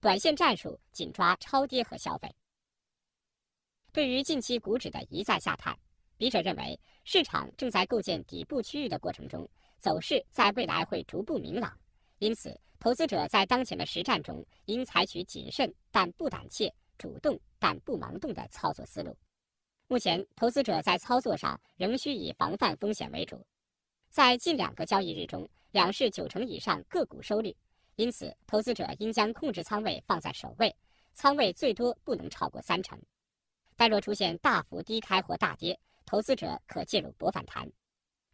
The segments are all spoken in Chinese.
短线战术紧抓超跌和消费。对于近期股指的一再下探，笔者认为市场正在构建底部区域的过程中，走势在未来会逐步明朗。因此，投资者在当前的实战中，应采取谨慎但不胆怯、主动但不盲动的操作思路。目前，投资者在操作上仍需以防范风险为主。在近两个交易日中，两市九成以上个股收绿。因此，投资者应将控制仓位放在首位，仓位最多不能超过三成。但若出现大幅低开或大跌，投资者可介入博反弹。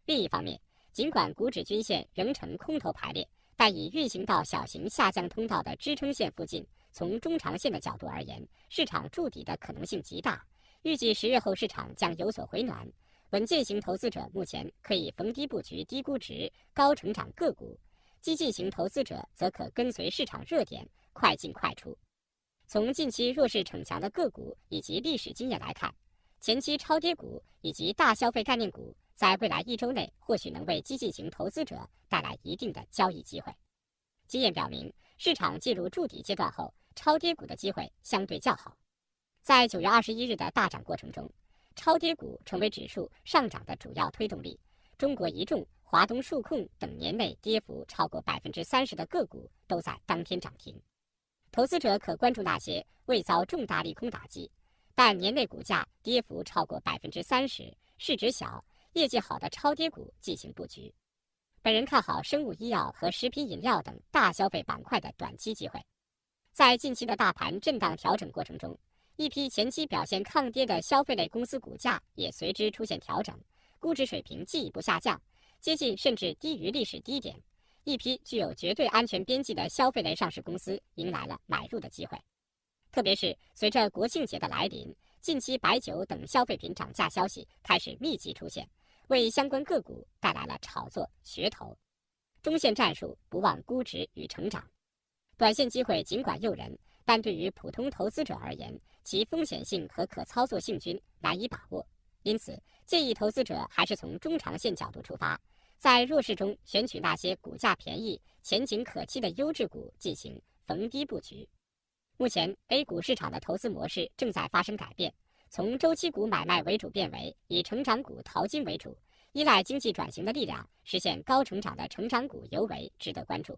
另一方面，尽管股指均线仍呈空头排列，但已运行到小型下降通道的支撑线附近。从中长线的角度而言，市场筑底的可能性极大。预计十日后市场将有所回暖。稳健型投资者目前可以逢低布局低估值、高成长个股。激进型投资者则可跟随市场热点，快进快出。从近期弱势逞强的个股以及历史经验来看，前期超跌股以及大消费概念股，在未来一周内或许能为激进型投资者带来一定的交易机会。经验表明，市场进入筑底阶段后，超跌股的机会相对较好。在九月二十一日的大涨过程中，超跌股成为指数上涨的主要推动力。中国一众华东数控等年内跌幅超过百分之三十的个股都在当天涨停，投资者可关注那些未遭重大利空打击，但年内股价跌幅超过百分之三十、市值小、业绩好的超跌股进行布局。本人看好生物医药和食品饮料等大消费板块的短期机会。在近期的大盘震荡调整过程中，一批前期表现抗跌的消费类公司股价也随之出现调整，估值水平进一步下降。接近甚至低于历史低点，一批具有绝对安全边际的消费类上市公司迎来了买入的机会。特别是随着国庆节的来临，近期白酒等消费品涨价消息开始密集出现，为相关个股带来了炒作噱头。中线战术不忘估值与成长，短线机会尽管诱人，但对于普通投资者而言，其风险性和可操作性均难以把握。因此，建议投资者还是从中长线角度出发。在弱势中，选取那些股价便宜、前景可期的优质股进行逢低布局。目前，A 股市场的投资模式正在发生改变，从周期股买卖为主变为以成长股淘金为主，依赖经济转型的力量实现高成长的成长股尤为值得关注。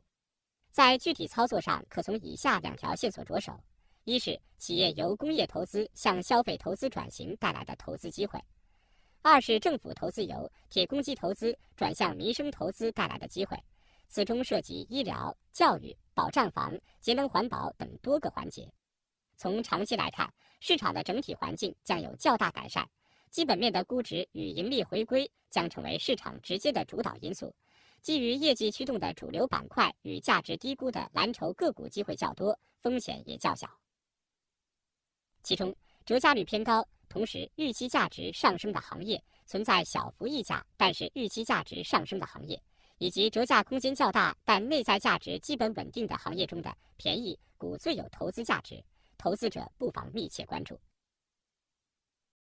在具体操作上，可从以下两条线索着手：一是企业由工业投资向消费投资转型带来的投资机会。二是政府投资由铁公鸡投资转向民生投资带来的机会，此中涉及医疗、教育、保障房、节能环保等多个环节。从长期来看，市场的整体环境将有较大改善，基本面的估值与盈利回归将成为市场直接的主导因素。基于业绩驱动的主流板块与价值低估的蓝筹个股机会较多，风险也较小。其中。折价率偏高，同时预期价值上升的行业，存在小幅溢价，但是预期价值上升的行业，以及折价空间较大但内在价值基本稳定的行业中的便宜股最有投资价值，投资者不妨密切关注。